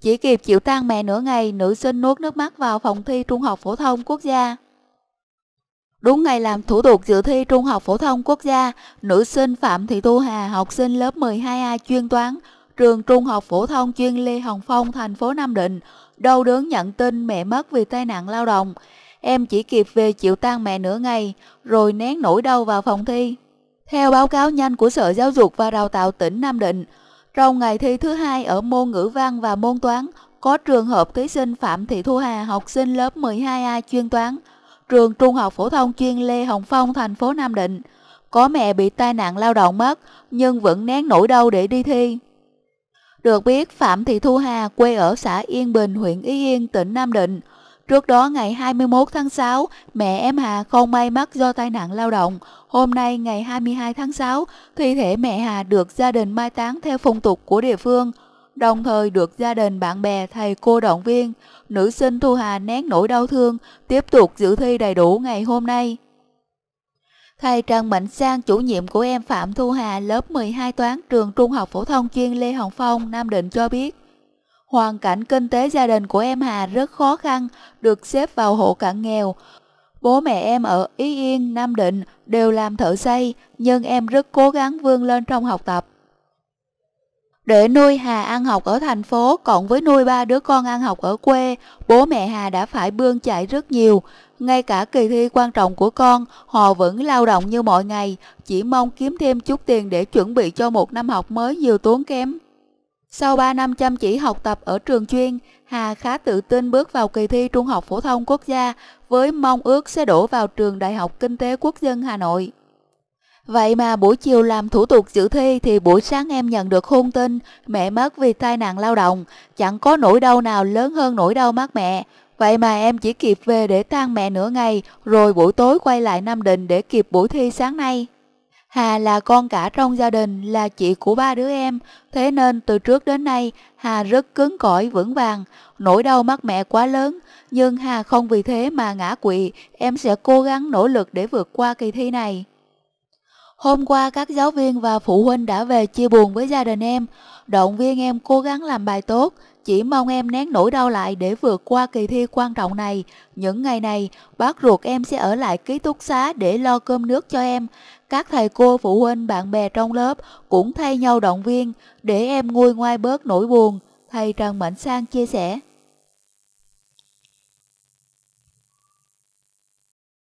Chỉ kịp chịu tan mẹ nửa ngày, nữ sinh nuốt nước mắt vào phòng thi trung học phổ thông quốc gia. Đúng ngày làm thủ tục dự thi trung học phổ thông quốc gia, nữ sinh Phạm Thị Thu Hà, học sinh lớp 12A chuyên toán, trường trung học phổ thông chuyên Lê Hồng Phong, thành phố Nam Định, đau đớn nhận tin mẹ mất vì tai nạn lao động. Em chỉ kịp về chịu tan mẹ nửa ngày, rồi nén nỗi đau vào phòng thi. Theo báo cáo nhanh của Sở Giáo dục và Đào tạo tỉnh Nam Định, trong ngày thi thứ hai ở môn ngữ văn và môn toán, có trường hợp thí sinh Phạm Thị Thu Hà, học sinh lớp 12A chuyên toán, trường Trung học phổ thông chuyên Lê Hồng Phong, thành phố Nam Định. Có mẹ bị tai nạn lao động mất, nhưng vẫn nén nỗi đau để đi thi. Được biết, Phạm Thị Thu Hà quê ở xã Yên Bình, huyện Ý Yên, tỉnh Nam Định, Trước đó ngày 21 tháng 6, mẹ em Hà không may mắc do tai nạn lao động. Hôm nay ngày 22 tháng 6, thi thể mẹ Hà được gia đình mai táng theo phong tục của địa phương, đồng thời được gia đình bạn bè thầy cô động viên. Nữ sinh Thu Hà nén nỗi đau thương, tiếp tục dự thi đầy đủ ngày hôm nay. Thầy Trần Mạnh Sang, chủ nhiệm của em Phạm Thu Hà, lớp 12 toán trường Trung học Phổ thông chuyên Lê Hồng Phong, Nam Định cho biết. Hoàn cảnh kinh tế gia đình của em Hà rất khó khăn, được xếp vào hộ cận nghèo. Bố mẹ em ở Ý Yên, Nam Định đều làm thợ xây, nhưng em rất cố gắng vươn lên trong học tập. Để nuôi Hà ăn học ở thành phố, cộng với nuôi ba đứa con ăn học ở quê, bố mẹ Hà đã phải bươn chạy rất nhiều. Ngay cả kỳ thi quan trọng của con, họ vẫn lao động như mọi ngày, chỉ mong kiếm thêm chút tiền để chuẩn bị cho một năm học mới nhiều tốn kém. Sau 3 năm chăm chỉ học tập ở trường chuyên, Hà khá tự tin bước vào kỳ thi Trung học Phổ thông Quốc gia với mong ước sẽ đổ vào trường Đại học Kinh tế Quốc dân Hà Nội. Vậy mà buổi chiều làm thủ tục dự thi thì buổi sáng em nhận được hôn tin mẹ mất vì tai nạn lao động, chẳng có nỗi đau nào lớn hơn nỗi đau mất mẹ. Vậy mà em chỉ kịp về để tang mẹ nửa ngày rồi buổi tối quay lại Nam Định để kịp buổi thi sáng nay. Hà là con cả trong gia đình, là chị của ba đứa em, thế nên từ trước đến nay Hà rất cứng cỏi vững vàng, nỗi đau mắt mẹ quá lớn, nhưng Hà không vì thế mà ngã quỵ, em sẽ cố gắng nỗ lực để vượt qua kỳ thi này. Hôm qua các giáo viên và phụ huynh đã về chia buồn với gia đình em, động viên em cố gắng làm bài tốt, chỉ mong em nén nỗi đau lại để vượt qua kỳ thi quan trọng này. Những ngày này, bác ruột em sẽ ở lại ký túc xá để lo cơm nước cho em. Các thầy cô, phụ huynh, bạn bè trong lớp cũng thay nhau động viên để em nguôi ngoai bớt nỗi buồn. Thầy Trần Mạnh Sang chia sẻ.